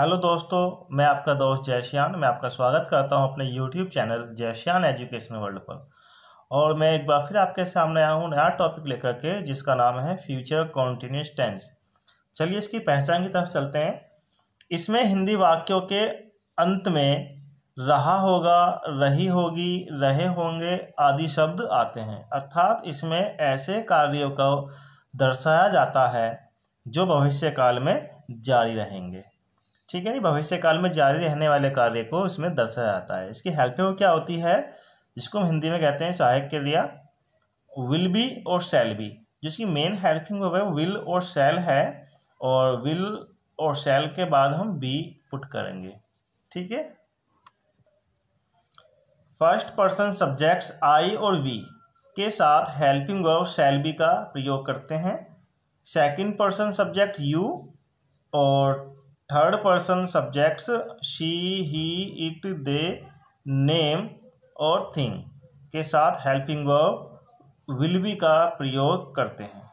hello दोस्तों मैं आपका दोस्त जयश्यान मैं आपका स्वागत करता हूं अपने यूट्यूब चैनल जयश्यान एजुकेशन वर्ल्ड पर और मैं एक बार फिर आपके सामने आया हूं नया टॉपिक लेकर के जिसका नाम है फ्यूचर कॉन्टीन्यूस टेंस चलिए इसकी पहचान की तरफ चलते हैं इसमें हिंदी वाक्यों के अंत में रहा होगा रही होगी रहे होंगे आदि शब्द आते हैं अर्थात इसमें ऐसे कार्यों को दर्शाया जाता है जो भविष्य काल में जारी रहेंगे ठीक है नहीं भविष्य काल में जारी रहने वाले कार्य को इसमें दर्शाया जाता है इसकी हेल्पिंग क्या होती है जिसको हम हिंदी में कहते हैं सहायक क्रिया विल बी और सेल बी जिसकी मेन हेल्पिंग है विल और सेल है और विल और सेल के बाद हम बी पुट करेंगे ठीक है फर्स्ट पर्सन सब्जेक्ट्स आई और वी के साथ हेल्पिंग वर्ब सेल बी का प्रयोग करते हैं सेकंड पर्सन सब्जेक्ट यू और third person subjects she he it they name और थिंग के साथ हेल्पिंग वर्ब विल बी का प्रयोग करते हैं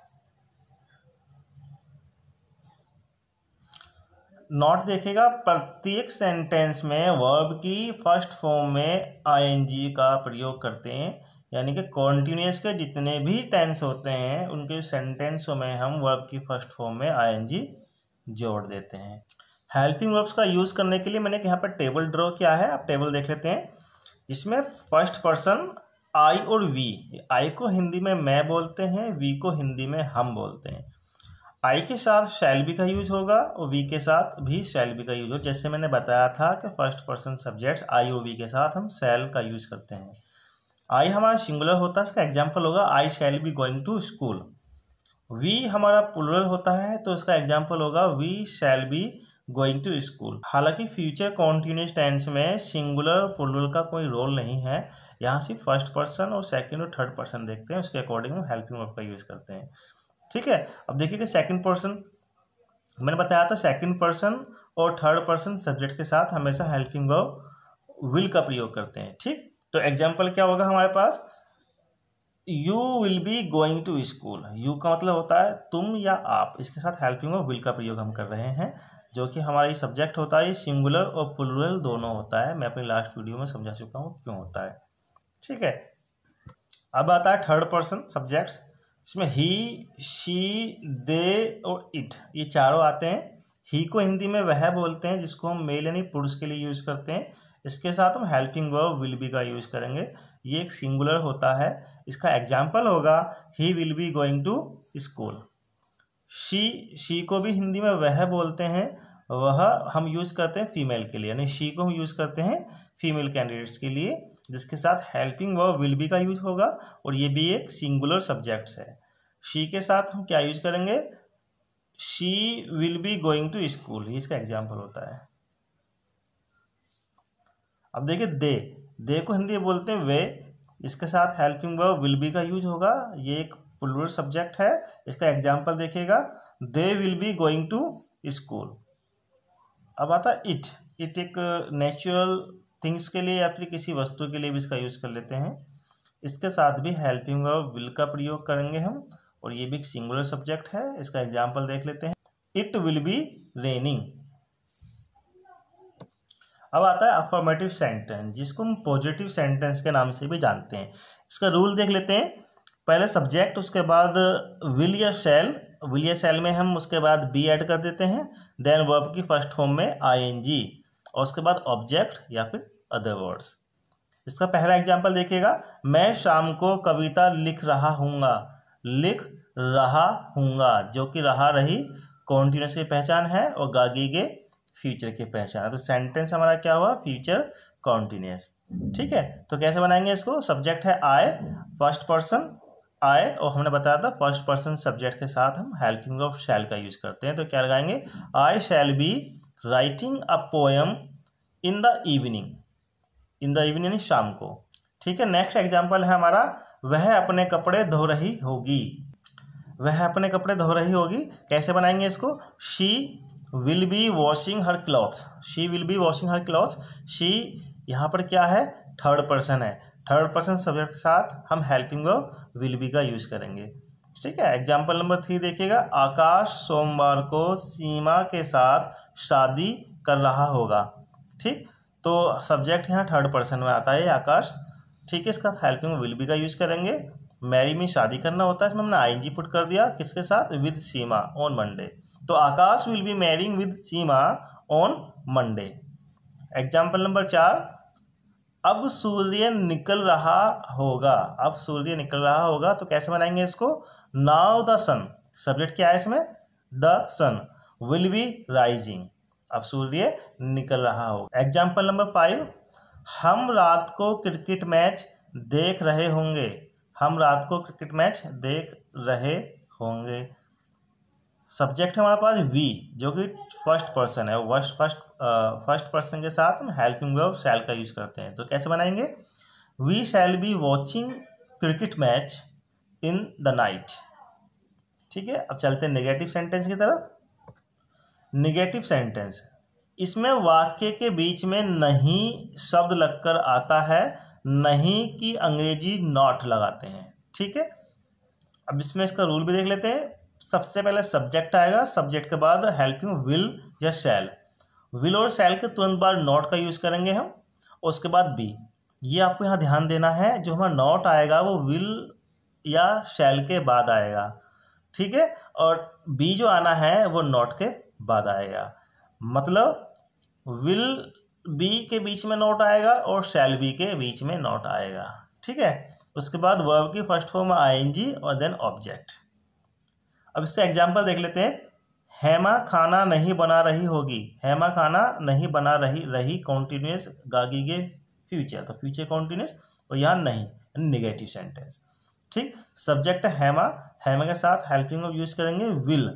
नॉट देखेगा प्रत्येक सेंटेंस में वर्ब की फर्स्ट फॉर्म में आईएनजी का प्रयोग करते हैं यानी कि कॉन्टीन्यूस के जितने भी टेंस होते हैं उनके सेंटेंसों में हम वर्ब की फर्स्ट फॉर्म में आईएनजी जोड़ देते हैं हेल्पिंग वर्ब्स का यूज़ करने के लिए मैंने यहाँ पर टेबल ड्रॉ किया है आप टेबल देख लेते हैं जिसमें फर्स्ट पर्सन आई और वी आई को हिंदी में मैं बोलते हैं वी को हिंदी में हम बोलते हैं आई के साथ शैल बी का यूज होगा और वी के साथ भी शैल बी का यूज होगा जैसे मैंने बताया था कि फर्स्ट पर्सन सब्जेक्ट्स आई और वी के साथ हम शैल का यूज करते हैं आई हमारा सिंगुलर होता है इसका एग्जाम्पल होगा I shall be going to school we हमारा प्लूरल होता है तो इसका एग्जाम्पल होगा we shall be going to school हालांकि फ्यूचर कॉन्टिन्यूस टेंस में सिंगुलर और प्लूरल का कोई रोल नहीं है यहाँ सिर्फ फर्स्ट पर्सन और सेकेंड और थर्ड पर्सन देखते हैं उसके अकॉर्डिंग हम हेल्पिंग वर्ब का यूज़ करते हैं ठीक है अब देखिएगा सेकेंड पर्सन मैंने बताया था सेकेंड पर्सन और थर्ड पर्सन सब्जेक्ट के साथ हमेशा हेल्पिंग वर्ब विल का प्रयोग करते हैं ठीक तो एग्जाम्पल क्या होगा हमारे पास you will be going to school you का मतलब होता है तुम या आप इसके साथ हेल्पिंग वर्ब विल का प्रयोग हम कर रहे हैं जो कि हमारा ये सब्जेक्ट होता है ये सिंगुलर और प्लूरल दोनों होता है मैं अपनी लास्ट वीडियो में समझा चुका हूँ क्यों होता है ठीक है अब आता है थर्ड पर्सन सब्जेक्ट्स इसमें ही शी दे और इट ये चारों आते हैं ही को हिंदी में वह बोलते हैं जिसको हम मेल यानी पुरुष के लिए यूज़ करते हैं इसके साथ हम हेल्पिंग वर्ब विल बी का यूज़ करेंगे ये एक सिंगुलर होता है इसका एग्जाम्पल होगा he will be going to school she she को भी हिंदी में वह बोलते हैं वह हम यूज़ करते हैं फीमेल के लिए यानी शी को हम यूज़ करते हैं फीमेल कैंडिडेट्स के लिए जिसके साथ हेल्पिंग व विल बी का यूज होगा और ये भी एक सिंगुलर सब्जेक्ट्स है शी के साथ हम क्या यूज करेंगे she will be going to school इसका एग्जाम्पल होता है अब देखिए दे दे को हिंदी बोलते हैं वे इसके साथ हेल्पिंग वर्ब विल बी का यूज होगा ये एक पुलर सब्जेक्ट है इसका एग्जाम्पल देखिएगा they will be going to school अब आता इट इट एक नेचुरल uh, थिंग्स के लिए या फिर किसी वस्तु के लिए भी इसका यूज़ कर लेते हैं इसके साथ भी हेल्पिंग और विल का प्रयोग करेंगे हम और ये भी एक सिंगुलर सब्जेक्ट है इसका एग्जाम्पल देख लेते हैं इट विल बी रेनिंग अब आता है अफॉर्मेटिव सेंटेंस जिसको हम पॉजिटिव सेंटेंस के नाम से भी जानते हैं इसका रूल देख लेते हैं पहले सब्जेक्ट उसके बाद विल uh, या शैल विलिय सेल में हम उसके बाद बी ऐड कर देते हैं देन वर्ब की फर्स्ट फॉर्म में जी और उसके बाद ऑब्जेक्ट या फिर अदर वर्ड्स इसका पहला एग्जाम्पल देखिएगा मैं शाम को कविता लिख रहा हूँगा लिख रहा हूँगा जो कि रहा रही कॉन्टिन्यूस की पहचान है और गागी के फ्यूचर की पहचान है तो सेंटेंस हमारा क्या हुआ फ्यूचर कॉन्टिन्यूस ठीक है तो कैसे बनाएंगे इसको सब्जेक्ट है आई फर्स्ट पर्सन आए और हमने बताया था फर्स्ट पर्सन सब्जेक्ट के साथ हम हेल्पिंग ऑफ शैल का यूज करते हैं तो क्या लगाएंगे I shall be writing a poem in the evening in the evening यानी शाम को ठीक है नेक्स्ट एग्जाम्पल है हमारा वह अपने कपड़े धो रही होगी वह अपने कपड़े धो रही होगी कैसे बनाएंगे इसको she will be washing her clothes she will be washing her clothes she यहाँ पर क्या है थर्ड पर्सन है थर्ड पर्सन सब्जेक्ट के साथ हम हेल्पिंग ऑफ विल बी का यूज करेंगे ठीक है एग्जाम्पल नंबर थ्री देखिएगा आकाश सोमवार को सीमा के साथ शादी कर रहा होगा ठीक तो सब्जेक्ट यहाँ थर्ड पर्सन में आता है आकाश ठीक है इसका हेल्पिंग विल बी का यूज करेंगे मैरी में शादी करना होता है इसमें हमने आई पुट कर दिया किसके साथ विद सीमा ऑन मंडे तो Akash will be marrying with Seema on Monday example number चार अब सूर्य निकल रहा होगा अब सूर्य निकल रहा होगा तो कैसे बनाएंगे इसको नाव द सन सब्जेक्ट क्या है इसमें the sun will be rising अब सूर्य निकल रहा होगा एग्जाम्पल नंबर फाइव हम रात को क्रिकेट मैच देख रहे होंगे हम रात को क्रिकेट मैच देख रहे होंगे सब्जेक्ट है हमारे पास वी जो कि फर्स्ट पर्सन है वर्स्ट फर्स्ट फर्स्ट पर्सन के साथ हम हेल्पिंग वर्ब सेल का यूज़ करते हैं तो कैसे बनाएंगे we shall be watching cricket match in the night ठीक है अब चलते हैं निगेटिव सेंटेंस की तरफ निगेटिव सेंटेंस इसमें वाक्य के बीच में नहीं शब्द लगकर आता है नहीं की अंग्रेजी नॉट लगाते हैं ठीक है अब इसमें इसका रूल भी देख लेते हैं सबसे पहले सब्जेक्ट आएगा सब्जेक्ट के बाद हेल्पिंग विल या शैल विल और शैल के तुरंत बाद नॉट का यूज़ करेंगे हम उसके बाद बी ये आपको यहाँ ध्यान देना है जो हमारा नॉट आएगा वो विल या शैल के बाद आएगा ठीक है और बी जो आना है वो नॉट के बाद आएगा मतलब विल बी के बीच में नॉट आएगा और शैल बी के बीच में नॉट आएगा ठीक है उसके बाद वर्ब की first form I N G और देन ऑब्जेक्ट अब इससे एग्जाम्पल देख लेते हैं हेमा खाना नहीं बना रही होगी हेमा खाना नहीं बना रही रही कॉन्टीन्यूस गागीगे फ्यूचर तो फ्यूचर कॉन्टीन्यूस और यहाँ नहीं निगेटिव सेंटेंस ठीक सब्जेक्ट हेमा हेमा के साथ हेल्पिंग ऑफ यूज करेंगे विल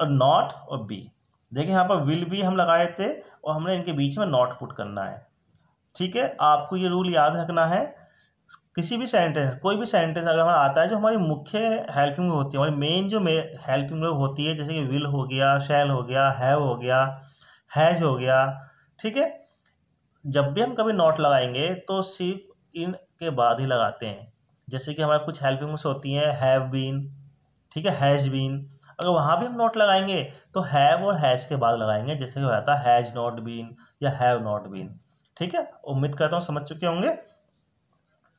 और नॉट और बी देखिए यहाँ पर विल भी हम लगाए थे और हमने इनके बीच में नॉट पुट करना है ठीक है आपको ये रूल याद रखना है किसी भी सेंटेंस कोई भी सेंटेंस अगर हमारा आता है जो हमारी मुख्य हेल्पिंग होती है हमारी मेन जो मे हेल्पिंग होती है जैसे कि विल हो गया शैल हो गया हैव हो गया हैज हो गया ठीक है जब भी हम कभी नॉट लगाएंगे तो सिर्फ इन के बाद ही लगाते हैं जैसे कि हमारा कुछ हेल्पिंग होती हैं हैव बीन ठीक है हैज़ बीन अगर वहाँ भी हम नॉट लगाएंगे तो हैव और हैज़ के बाद लगाएंगे जैसे कि हो जाता है हैज़ नॉट बीन या हैव नॉट बीन ठीक है उम्मीद करता हूँ समझ चुके होंगे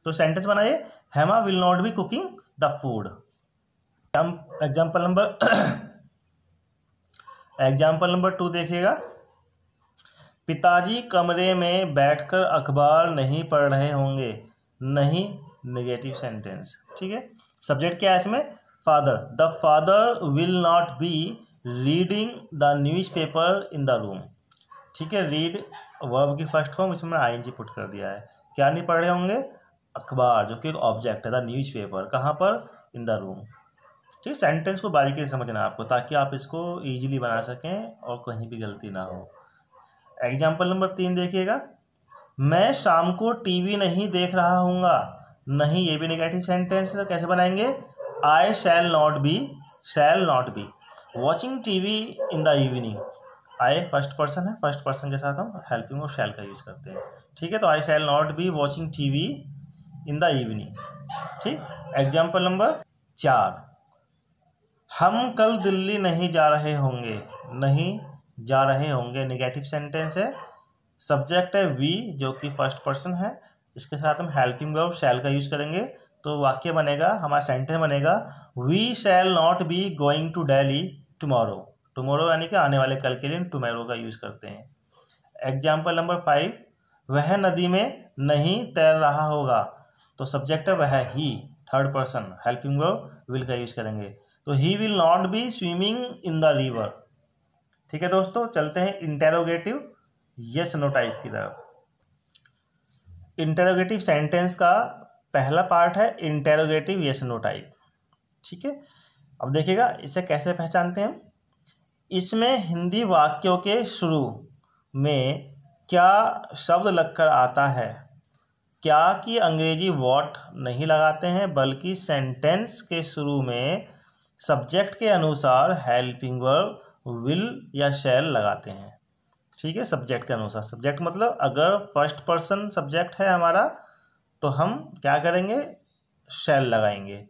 तो सेंटेंस बनाइए Hema will not be cooking the food example number example number two देखिएगा पिताजी कमरे में बैठकर अखबार नहीं पढ़ रहे होंगे नहीं नेगेटिव सेंटेंस ठीक है सब्जेक्ट क्या है इसमें father the father will not be reading the news paper in the room ठीक है रीड वर्ब की फर्स्ट फॉर्म इसमें आई एन जी पुट कर दिया है क्या नहीं पढ़ रहे होंगे अखबार जो कि एक ऑब्जेक्ट है द न्यूज़ पेपर कहाँ पर इन द रूम ठीक सेंटेंस को बारीकी से समझना आपको ताकि आप इसको ईजिली बना सकें और कहीं भी गलती ना हो एग्जाम्पल नंबर तीन देखिएगा मैं शाम को टीवी नहीं देख रहा हूँगा नहीं ये भी निगेटिव सेंटेंस है तो कैसे बनाएंगे I shall not be shall not be watching T V in the evening I first person है फर्स्ट पर्सन के साथ हम हेल्पिंग और शैल का यूज़ करते हैं ठीक है तो I shall not be watching T V in the evening ठीक एग्जाम्पल नंबर चार हम कल दिल्ली नहीं जा रहे होंगे नहीं जा रहे होंगे निगेटिव सेंटेंस है सब्जेक्ट है वी जो कि फर्स्ट पर्सन है इसके साथ हम हेल्पिंग वर्ब शैल का यूज करेंगे तो वाक्य बनेगा हमारा सेंटेंस बनेगा we shall not be going to Delhi tomorrow tomorrow यानी कि आने वाले कल के लिए टुमारो का यूज़ करते हैं एग्जाम्पल नंबर फाइव वह नदी में नहीं तैर रहा होगा तो सब्जेक्ट है he third person helping verb will का यूज करेंगे तो he will not be swimming in the river ठीक है दोस्तों चलते हैं इंटेरोगेटिव यस नो टाइप की तरफ इंटेरोगेटिव सेंटेंस का पहला पार्ट है इंटेरोगेटिव यस नो टाइप ठीक है अब देखिएगा इसे कैसे पहचानते हैं इसमें हिंदी वाक्यों के शुरू में क्या शब्द लगकर आता है क्या कि अंग्रेजी वॉट नहीं लगाते हैं बल्कि सेंटेंस के शुरू में सब्जेक्ट के अनुसार हेल्पिंग वर्ब विल या शैल लगाते हैं ठीक है सब्जेक्ट के अनुसार सब्जेक्ट मतलब अगर फर्स्ट पर्सन सब्जेक्ट है हमारा तो हम क्या करेंगे शैल लगाएंगे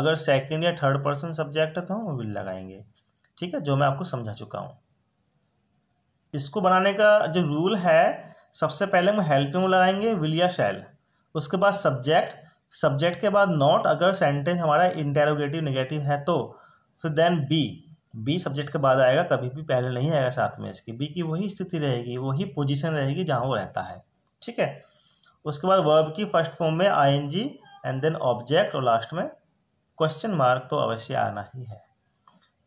अगर सेकंड या थर्ड पर्सन सब्जेक्ट है तो हम विल लगाएंगे ठीक है जो मैं आपको समझा चुका हूँ इसको बनाने का जो रूल है सबसे पहले हम हेल्प लगाएंगे विल या शैल उसके बाद सब्जेक्ट सब्जेक्ट के बाद नॉट अगर सेंटेंस हमारा इंटेरोगेटिव निगेटिव है तो फिर देन बी बी सब्जेक्ट के बाद आएगा कभी भी पहले नहीं आएगा साथ में इसकी बी की वही स्थिति रहेगी वही पोजीशन रहेगी जहाँ वो रहता है ठीक है उसके बाद वर्ब की फर्स्ट फॉर्म में I N G and then object और लास्ट में क्वेश्चन मार्क तो अवश्य आना ही है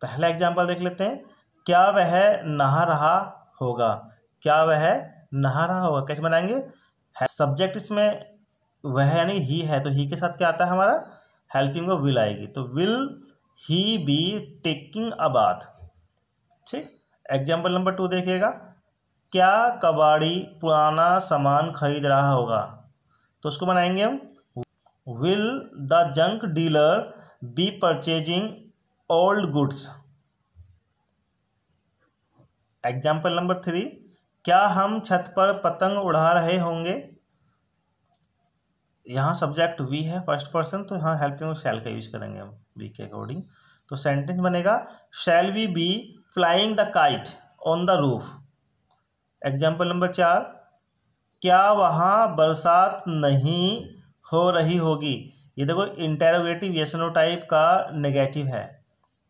पहला एग्जाम्पल देख लेते हैं क्या वह नहा रहा होगा क्या वह नहा रहा होगा कैसे बनाएंगे सब्जेक्ट इसमें वह यानी ही है तो ही के साथ क्या आता है हमारा हेल्पिंग वो विल आएगी तो will he be taking a bath ठीक एग्जाम्पल नंबर टू देखिएगा क्या कबाड़ी पुराना सामान खरीद रहा होगा तो उसको बनाएंगे हम will the junk dealer be purchasing old goods example number three क्या हम छत पर पतंग उड़ा रहे होंगे यहाँ सब्जेक्ट वी है फर्स्ट पर्सन तो यहाँ हेल्पिंग शैल का यूज करेंगे हम वी के अकॉर्डिंग तो सेंटेंस बनेगा shall we be flying the kite on the roof example number चार क्या वहाँ बरसात नहीं हो रही होगी ये देखो इंटेरोगेटिव येसनो टाइप का नेगेटिव है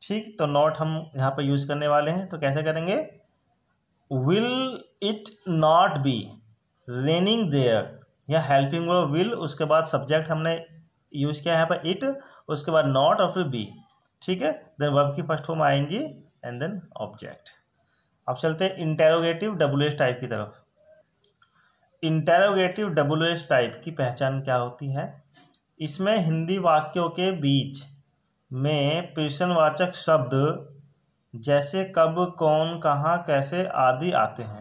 ठीक तो नॉट हम यहाँ पर यूज़ करने वाले हैं तो कैसे करेंगे will it not be raining there या हेल्पिंग वो विल उसके बाद सब्जेक्ट हमने यूज़ किया है पर इट उसके बाद नॉट और फिर बी ठीक है देन वर्ब की first form I N G and then object अब चलते हैं इंटेरोगेटिव डब्ल्यू एच टाइप की तरफ इंटेरोगेटिव डब्ल्यू एच टाइप की पहचान क्या होती है इसमें हिंदी वाक्यों के बीच में प्रश्नवाचक शब्द जैसे कब कौन कहाँ कैसे आदि आते हैं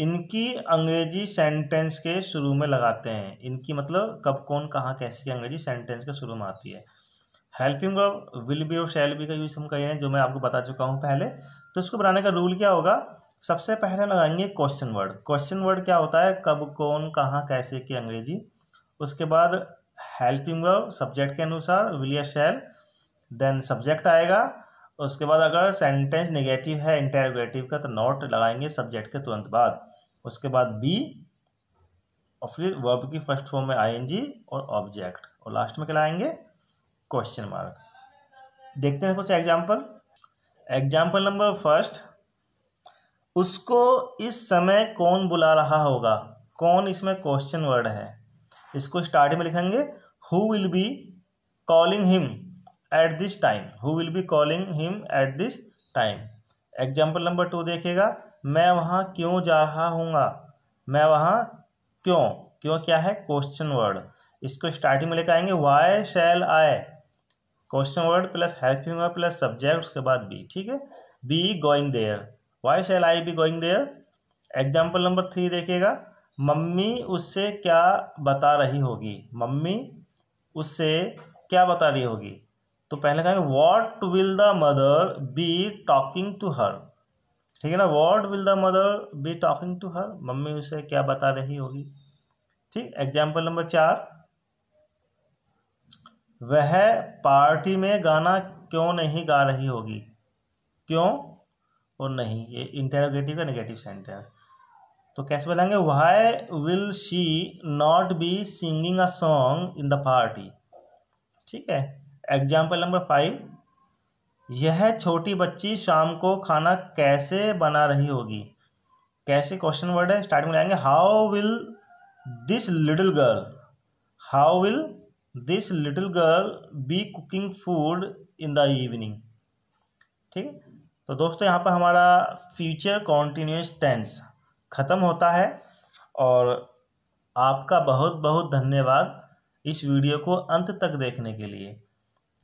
इनकी अंग्रेजी सेंटेंस के शुरू में लगाते हैं इनकी मतलब कब कौन कहाँ कैसी अंग्रेजी सेंटेंस के शुरू में आती है हेल्पिंग और विल बी और शैल बी का यूज हम कहे हैं जो मैं आपको बता चुका हूँ पहले तो इसको बनाने का रूल क्या होगा सबसे पहले लगाएंगे क्वेश्चन वर्ड क्वेश्चन वर्ड क्या होता है कब कौन कहाँ कैसे की अंग्रेजी उसके बाद हेल्पिंग वर्ब सब्जेक्ट के अनुसार विल या शैल देन सब्जेक्ट आएगा उसके बाद अगर सेंटेंस नेगेटिव है इंटेरोगेटिव का तो नॉट लगाएंगे सब्जेक्ट के तुरंत बाद उसके बाद बी और फिर वर्ब की फर्स्ट फॉर्म में आईएनजी और ऑब्जेक्ट और लास्ट में क्या आएंगे क्वेश्चन मार्क देखते हैं कुछ एग्जाम्पल एग्जाम्पल नंबर फर्स्ट उसको इस समय कौन बुला रहा होगा कौन इसमें क्वेश्चन वर्ड है इसको स्टार्टिंग में लिखेंगे who will be calling him at this time who will be calling him at this time example number two देखेगा मैं वहाँ क्यों जा रहा हूँगा मैं वहाँ क्यों क्यों क्या है क्वेश्चन वर्ड इसको स्टार्टिंग में लेकर आएंगे why shall I question word plus helping word plus subject उसके बाद बी ठीक है be going there why shall I be going there example number three देखिएगा मम्मी उससे क्या बता रही होगी मम्मी उससे क्या बता रही होगी तो पहले कहेंगे what will the mother be talking to her ठीक है ना what will the mother be talking to her मम्मी उसे क्या बता रही होगी ठीक एग्जाम्पल नंबर चार वह पार्टी में गाना क्यों नहीं गा रही होगी क्यों और नहीं ये इंटेरोगेटिव का नेगेटिव सेंटेंस तो कैसे बताएंगे why will she not be singing a song in the party ठीक है एग्जाम्पल नंबर फाइव यह छोटी बच्ची शाम को खाना कैसे बना रही होगी कैसे क्वेश्चन वर्ड है स्टार्टिंग में लाएंगे how will this little girl how will this little girl be cooking food in the evening ठीक है तो दोस्तों यहाँ पर हमारा फ्यूचर कॉन्टीन्यूस टेंस ख़त्म होता है और आपका बहुत बहुत धन्यवाद इस वीडियो को अंत तक देखने के लिए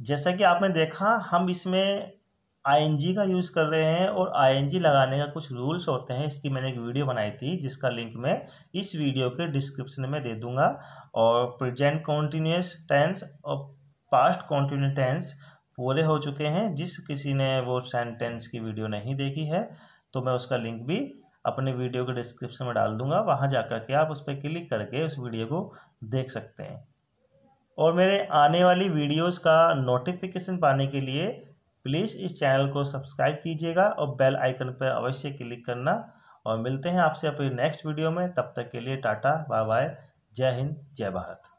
जैसा कि आपने देखा हम इसमें आई का यूज़ कर रहे हैं और आई लगाने का कुछ रूल्स होते हैं इसकी मैंने एक वीडियो बनाई थी जिसका लिंक मैं इस वीडियो के डिस्क्रिप्शन में दे दूंगा और प्रेजेंट कॉन्टीन्यूस टेंस और पास्ट कॉन्टीन्यू टेंस पूरे हो चुके हैं जिस किसी ने वो सेंटेंस की वीडियो नहीं देखी है तो मैं उसका लिंक भी अपने वीडियो के डिस्क्रिप्शन में डाल दूंगा वहाँ जा कर के आप उस पर क्लिक करके उस वीडियो को देख सकते हैं और मेरे आने वाली वीडियोस का नोटिफिकेशन पाने के लिए प्लीज़ इस चैनल को सब्सक्राइब कीजिएगा और बेल आइकन पर अवश्य क्लिक करना और मिलते हैं आपसे अपनी नेक्स्ट वीडियो में तब तक के लिए टाटा बाय बाय जय हिंद जय भारत